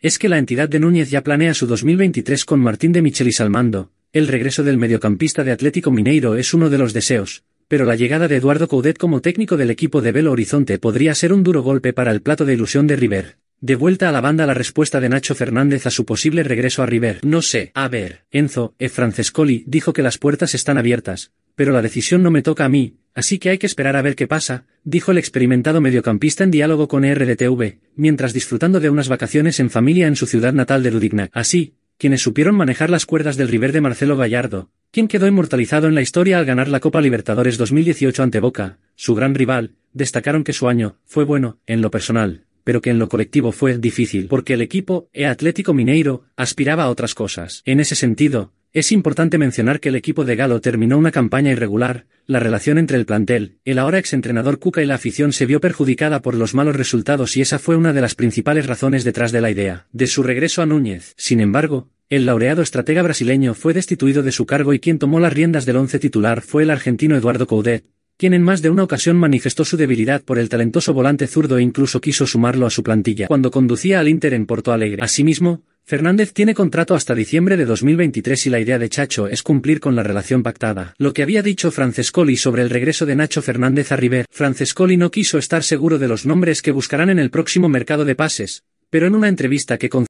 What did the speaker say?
es que la entidad de Núñez ya planea su 2023 con Martín de Michelis al el regreso del mediocampista de Atlético Mineiro es uno de los deseos, pero la llegada de Eduardo Coudet como técnico del equipo de Belo Horizonte podría ser un duro golpe para el plato de ilusión de River. De vuelta a la banda la respuesta de Nacho Fernández a su posible regreso a River. No sé, a ver, Enzo, E. Francescoli dijo que las puertas están abiertas, pero la decisión no me toca a mí, así que hay que esperar a ver qué pasa, dijo el experimentado mediocampista en diálogo con RDTV, mientras disfrutando de unas vacaciones en familia en su ciudad natal de Ludignac. Así, quienes supieron manejar las cuerdas del River de Marcelo Gallardo, quien quedó inmortalizado en la historia al ganar la Copa Libertadores 2018 ante Boca, su gran rival, destacaron que su año fue bueno, en lo personal, pero que en lo colectivo fue difícil, porque el equipo, e Atlético Mineiro, aspiraba a otras cosas. En ese sentido, es importante mencionar que el equipo de Galo terminó una campaña irregular, la relación entre el plantel, el ahora exentrenador Cuca y la afición se vio perjudicada por los malos resultados y esa fue una de las principales razones detrás de la idea, de su regreso a Núñez. Sin embargo, el laureado estratega brasileño fue destituido de su cargo y quien tomó las riendas del once titular fue el argentino Eduardo Coudet, quien en más de una ocasión manifestó su debilidad por el talentoso volante zurdo e incluso quiso sumarlo a su plantilla cuando conducía al Inter en Porto Alegre. Asimismo, Fernández tiene contrato hasta diciembre de 2023 y la idea de Chacho es cumplir con la relación pactada. Lo que había dicho Francescoli sobre el regreso de Nacho Fernández a River, Francescoli no quiso estar seguro de los nombres que buscarán en el próximo mercado de pases, pero en una entrevista que con